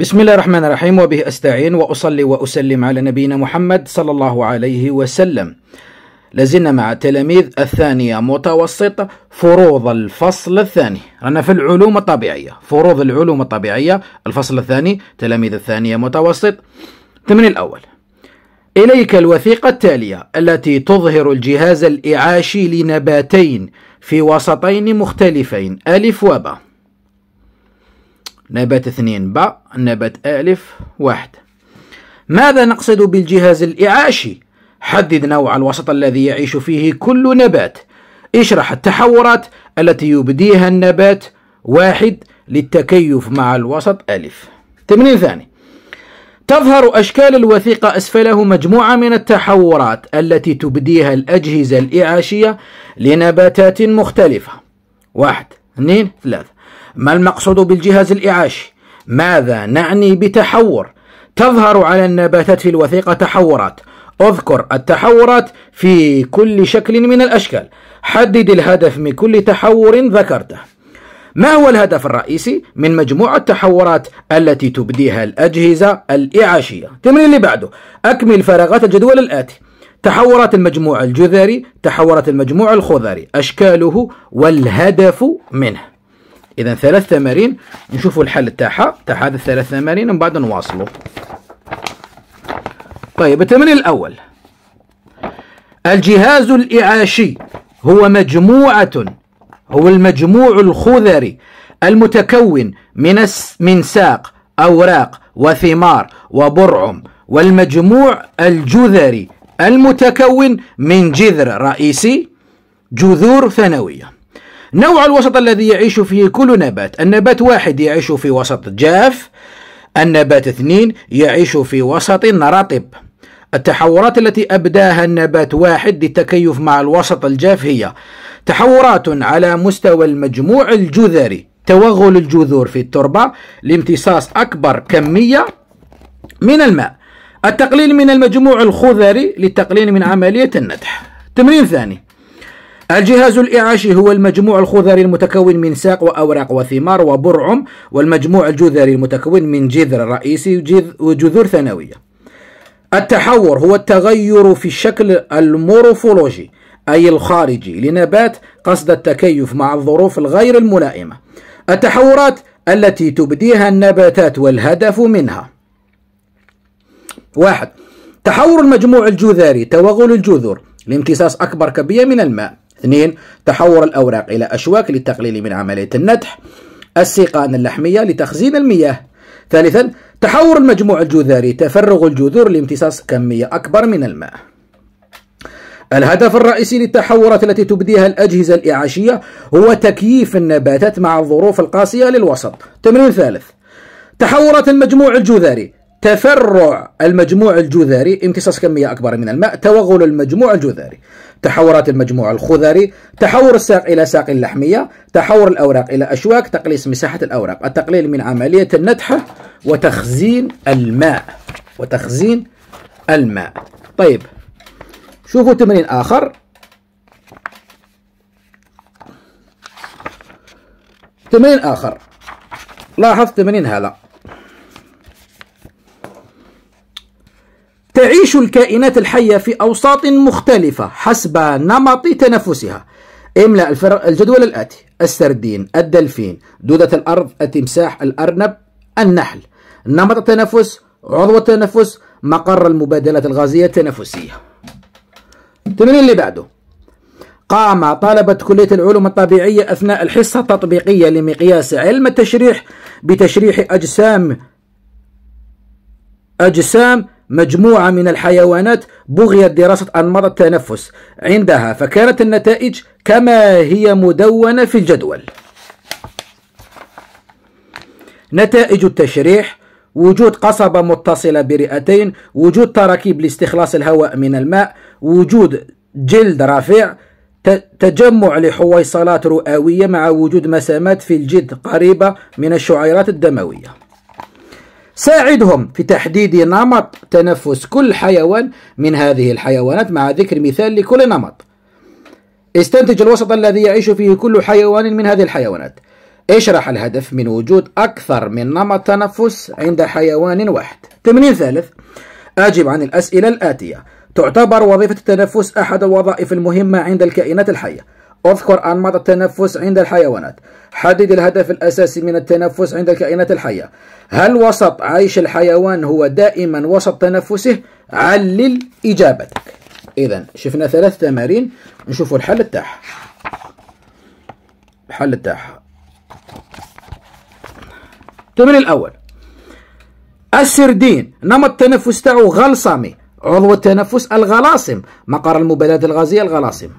بسم الله الرحمن الرحيم وبه استعين واصلي واسلم على نبينا محمد صلى الله عليه وسلم. لازلنا مع تلاميذ الثانيه متوسط فروض الفصل الثاني، رانا في العلوم الطبيعيه، فروض العلوم الطبيعيه الفصل الثاني تلاميذ الثانيه متوسط. ثمن الاول. اليك الوثيقه التاليه التي تظهر الجهاز الاعاشي لنباتين في وسطين مختلفين الف وباء. نبات اثنين ب نبات ألف واحد ماذا نقصد بالجهاز الإعاشي؟ حدد نوع الوسط الذي يعيش فيه كل نبات اشرح التحورات التي يبديها النبات واحد للتكيف مع الوسط ألف تمرين ثاني تظهر أشكال الوثيقة أسفله مجموعة من التحورات التي تبديها الأجهزة الإعاشية لنباتات مختلفة واحد اثنين ثلاثة ما المقصود بالجهاز الإعاشي؟ ماذا نعني بتحور؟ تظهر على النباتات في الوثيقة تحورات اذكر التحورات في كل شكل من الأشكال حدد الهدف من كل تحور ذكرته ما هو الهدف الرئيسي من مجموعة التحورات التي تبديها الأجهزة الإعاشية؟ التمرين اللي بعده أكمل فراغات الجدول الآتي تحورات المجموع الجذري تحورات المجموع الخضري أشكاله والهدف منه اذا ثلاث تمارين نشوفوا الحل تاعها تاع هذا الثلاث تمارين ومن بعد نواصلوا طيب التمرين الاول الجهاز الاعاشي هو مجموعه هو المجموع الخذري المتكون من من ساق اوراق وثمار وبرعم والمجموع الجذري المتكون من جذر رئيسي جذور ثانويه نوع الوسط الذي يعيش فيه كل نبات النبات واحد يعيش في وسط جاف النبات اثنين يعيش في وسط رطب التحورات التي أبداها النبات واحد للتكيف مع الوسط الجاف هي تحورات على مستوى المجموع الجذري توغل الجذور في التربة لامتصاص أكبر كمية من الماء التقليل من المجموع الخذري للتقليل من عملية النتح تمرين ثاني الجهاز الإعاشي هو المجموع الخضري المتكون من ساق وأوراق وثمار وبرعم والمجموع الجذري المتكون من جذر رئيسي وجذور ثانوية التحور هو التغير في الشكل المورفولوجي أي الخارجي لنبات قصد التكيف مع الظروف الغير الملائمة التحورات التي تبديها النباتات والهدف منها واحد تحور المجموع الجذري توغل الجذور لامتصاص أكبر كبية من الماء اثنين تحور الأوراق إلى أشواك للتقليل من عملية النتح السيقان اللحمية لتخزين المياه ثالثا تحور المجموع الجذري تفرغ الجذور لامتصاص كمية أكبر من الماء الهدف الرئيسي للتحورات التي تبديها الأجهزة الإعاشية هو تكييف النباتات مع الظروف القاسية للوسط تمرين ثالث تحورات المجموع الجذري تفرع المجموع الجذري امتصاص كمية أكبر من الماء توغل المجموع الجذري تحورات المجموع الخذري تحور الساق إلى ساق اللحمية تحور الأوراق إلى أشواك تقليص مساحة الأوراق التقليل من عملية النتحة وتخزين الماء وتخزين الماء طيب شوفوا تمرين آخر تمرين آخر لاحظ تمرين هذا تعيش الكائنات الحية في أوساط مختلفة حسب نمط تنفسها املأ الجدول الآتي السردين الدلفين دودة الأرض التمساح الأرنب النحل نمط التنفس عضو التنفس مقر المبادلات الغازية التنفسية التمرين اللي بعده قام طلبة كلية العلوم الطبيعية أثناء الحصة التطبيقية لمقياس علم التشريح بتشريح أجسام أجسام مجموعة من الحيوانات بغيت دراسة أنماط التنفس عندها فكانت النتائج كما هي مدونة في الجدول نتائج التشريح وجود قصبة متصلة برئتين وجود تراكيب لاستخلاص الهواء من الماء وجود جلد رافع تجمع لحويصلات رؤوية مع وجود مسامات في الجلد قريبة من الشعيرات الدموية ساعدهم في تحديد نمط تنفس كل حيوان من هذه الحيوانات مع ذكر مثال لكل نمط استنتج الوسط الذي يعيش فيه كل حيوان من هذه الحيوانات اشرح الهدف من وجود أكثر من نمط تنفس عند حيوان واحد تمرين ثالث أجب عن الأسئلة الآتية تعتبر وظيفة التنفس أحد الوظائف المهمة عند الكائنات الحية اذكر أنماط التنفس عند الحيوانات حدد الهدف الأساسي من التنفس عند الكائنات الحية هل وسط عيش الحيوان هو دائما وسط تنفسه؟ علل إجابتك إذا شفنا ثلاث تمارين نشوفوا الحل تاعها الحل تاعها التمرين الأول السردين نمط التنفس تاعو غلصمي عضو التنفس الغلاصم مقر المبيدات الغازية الغلاصم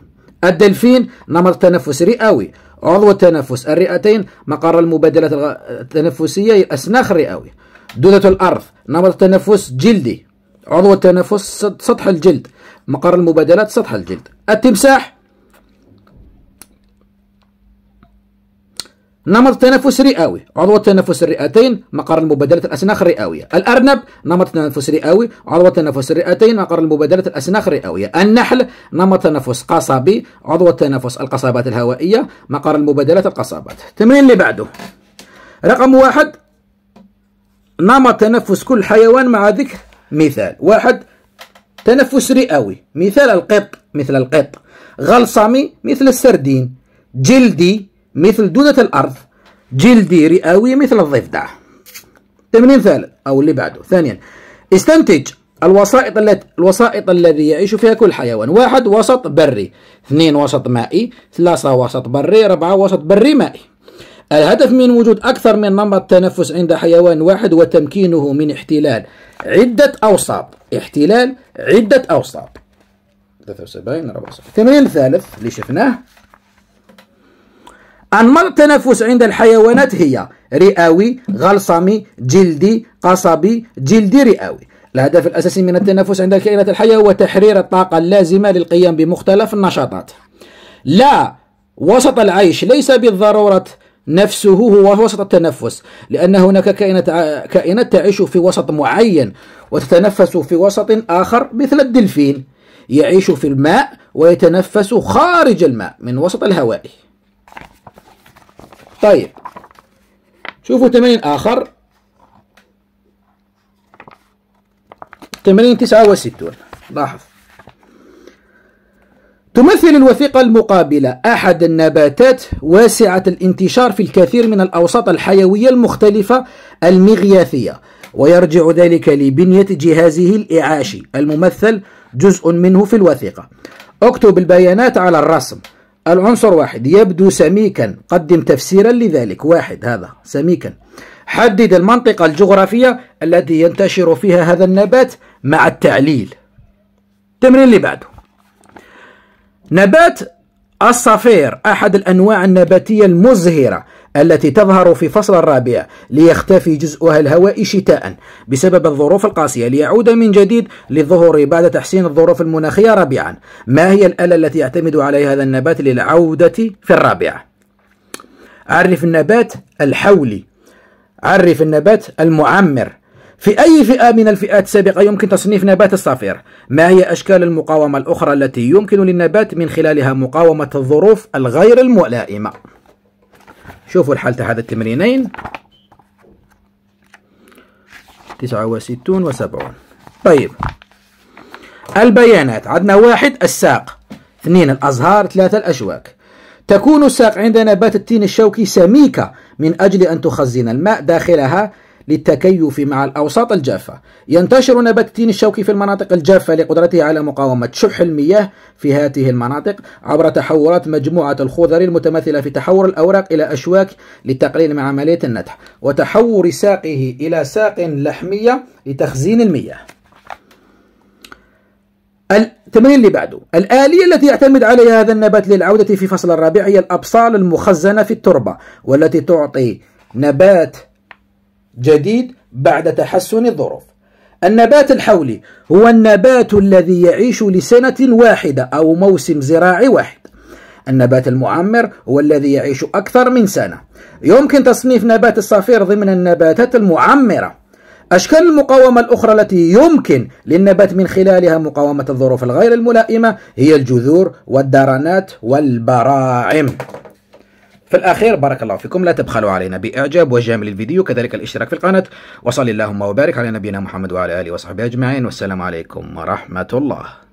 الدلفين نمط تنفس رئوي عضو التنفس الرئتين مقر المبادلات التنفسية أسناخ رئوي دودة الأرض نمط تنفس جلدي عضو التنفس سطح الجلد مقر المبادلات سطح الجلد التمساح نمط تنفس رئوي عضو التنفس الرئتين مقر المبادلة الأسناخ الرئوية الأرنب نمط تنفس رئوي عضو التنفس الرئتين مقر المبادلة الأسناخ الرئوية النحل نمط تنفس قصبي عضو التنفس القصبات الهوائية مقر المبادلة القصبات التمرين اللي بعده رقم واحد نمط تنفس كل حيوان مع ذكر مثال واحد تنفس رئوي مثال القط مثل القط غلصمي مثل السردين جلدي مثل دودة الأرض جلدي رئوي مثل الضفدع تمرين ثالث أو اللي بعده ثانيا استنتج الوسائط التي الوسائط الذي يعيش فيها كل حيوان واحد وسط بري اثنين وسط مائي ثلاثة وسط بري أربعة وسط بري مائي الهدف من وجود أكثر من نمط تنفس عند حيوان واحد وتمكينه من احتلال عدة أوساط احتلال عدة أوساط 73 74 التمرين الثالث اللي شفناه أنماط التنفس عند الحيوانات هي رئوي غلصمي جلدي قصبي جلدي رئوي الهدف الأساسي من التنفس عند الكائنات الحية هو تحرير الطاقة اللازمة للقيام بمختلف النشاطات لا وسط العيش ليس بالضرورة نفسه هو وسط التنفس لأن هناك كائنات كائنات تعيش في وسط معين وتتنفس في وسط آخر مثل الدلفين يعيش في الماء ويتنفس خارج الماء من وسط الهوائي طيب شوفوا تمرين آخر تمرين تسعة وستون لاحظ تمثل الوثيقة المقابلة أحد النباتات واسعة الانتشار في الكثير من الأوساط الحيوية المختلفة المغياثية ويرجع ذلك لبنية جهازه الإعاشي الممثل جزء منه في الوثيقة اكتب البيانات على الرسم العنصر واحد يبدو سميكا قدم تفسيرا لذلك واحد هذا سميكا حدد المنطقة الجغرافية التي ينتشر فيها هذا النبات مع التعليل التمرين اللي بعده نبات الصفير أحد الأنواع النباتية المزهرة التي تظهر في فصل الرابع ليختفي جزءها الهوائي شتاء بسبب الظروف القاسية ليعود من جديد للظهور بعد تحسين الظروف المناخية ربيعا ما هي الآلة التي يعتمد عليها هذا النبات للعودة في الرابع عرف النبات الحولي عرف النبات المعمر في أي فئة من الفئات السابقة يمكن تصنيف نبات الصفير؟ ما هي أشكال المقاومة الأخرى التي يمكن للنبات من خلالها مقاومة الظروف الغير الملائمة؟ شوفوا الحالة هذا التمرينين تسعة وستون وسبعون طيب البيانات عندنا واحد الساق اثنين الأزهار ثلاثة الأشواك تكون الساق عند نبات التين الشوكي سميكة من أجل أن تخزن الماء داخلها للتكيف مع الأوساط الجافة ينتشر نبات تين الشوك في المناطق الجافة لقدرته على مقاومة شح المياه في هذه المناطق عبر تحورات مجموعة الخضر المتمثلة في تحور الأوراق إلى أشواك للتقليل من عملية النتح وتحور ساقه إلى ساق لحمية لتخزين المياه التمرين اللي بعده الآلية التي يعتمد عليها هذا النبات للعودة في فصل الربيع هي الأبصال المخزنة في التربة والتي تعطي نبات جديد بعد تحسن الظروف النبات الحولي هو النبات الذي يعيش لسنة واحدة أو موسم زراعي واحد النبات المعمر هو الذي يعيش أكثر من سنة يمكن تصنيف نبات الصفير ضمن النباتات المعمرة أشكال المقاومة الأخرى التي يمكن للنبات من خلالها مقاومة الظروف الغير الملائمة هي الجذور والدرنات والبراعم في الأخير بارك الله فيكم لا تبخلوا علينا بإعجاب وجام للفيديو كذلك الاشتراك في القناة وصل اللهم وبارك على نبينا محمد وعلى آله وصحبه أجمعين والسلام عليكم ورحمة الله